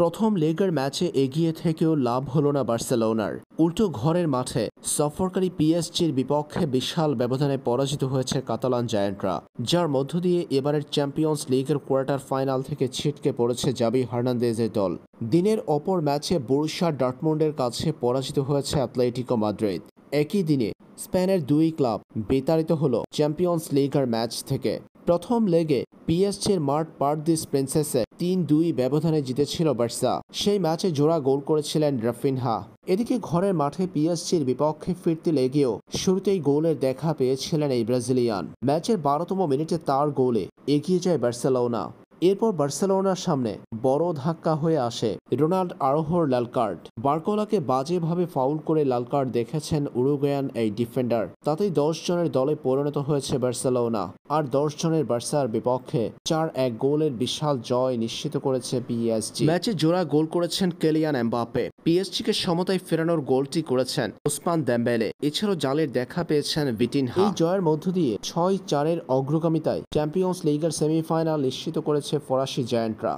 প্রথম লেগের ম্যাচে এগিয়ে থেকেও লাভ হলো না বার্সেলোনার উল্টো ঘরের মাঠে সফরকারী পিএসজির বিপক্ষে বিশাল ব্যবধানে পরাজিত হয়েছে কাতালান জায়ান্টরা যার মধ্য দিয়ে এবারের চ্যাম্পিয়ন্স লিগের কোয়ার্টার ফাইনাল থেকে ছিটকে পড়েছে জাবি হার্নান্দেজের দল দিনের অপর ম্যাচে বরুষা ডার্টমুন্ডের কাছে পরাজিত হয়েছে অ্যাথলেটিকো মাদ্রিদ একই দিনে স্পেনের দুই ক্লাব বিতাড়িত হল চ্যাম্পিয়ন্স লিগার ম্যাচ থেকে প্রথম লেগে পিএসজির মার্ট পার্দিস প্রিন্সেসে তিন দুই ব্যবধানে জিতেছিল বার্সা সেই ম্যাচে জোড়া গোল করেছিলেন হা এদিকে ঘরের মাঠে পিএসজির বিপক্ষে ফিরতে লেগেও শুরুতেই গোলের দেখা পেয়েছিলেন এই ব্রাজিলিয়ান ম্যাচের বারোতম মিনিটে তার গোলে এগিয়ে যায় বার্সেলোনা এরপর বার্সেলোনার সামনে বড় ধাক্কা হয়ে আসে রোনাল্ড আরোহর লাল কার্ড বার্কোলাকে বাজেভাবে ফাউল করে লাল কার্ড দেখেছেন উরুগয়ান এই ডিফেন্ডার তাতেই দশ জনের দলে পরিণত হয়েছে বার্সেলোনা আর দশ জনের বার্সার বিপক্ষে চার এক গোলের বিশাল জয় নিশ্চিত করেছে পিএসজি ম্যাচে জোড়া গোল করেছেন কেলিয়ান এমবাপে পিএসজিকে সমতায় ফেরানোর গোলটি করেছেন ওসমান দ্যাম্বেলে এছাড়াও জালের দেখা পেয়েছেন বিটিন এই জয়ের মধ্য দিয়ে ছয় চারের অগ্রগামিতায় চ্যাম্পিয়ন্স লিগের সেমিফাইনাল নিশ্চিত করেছে ফরাসি জায়ান্টরা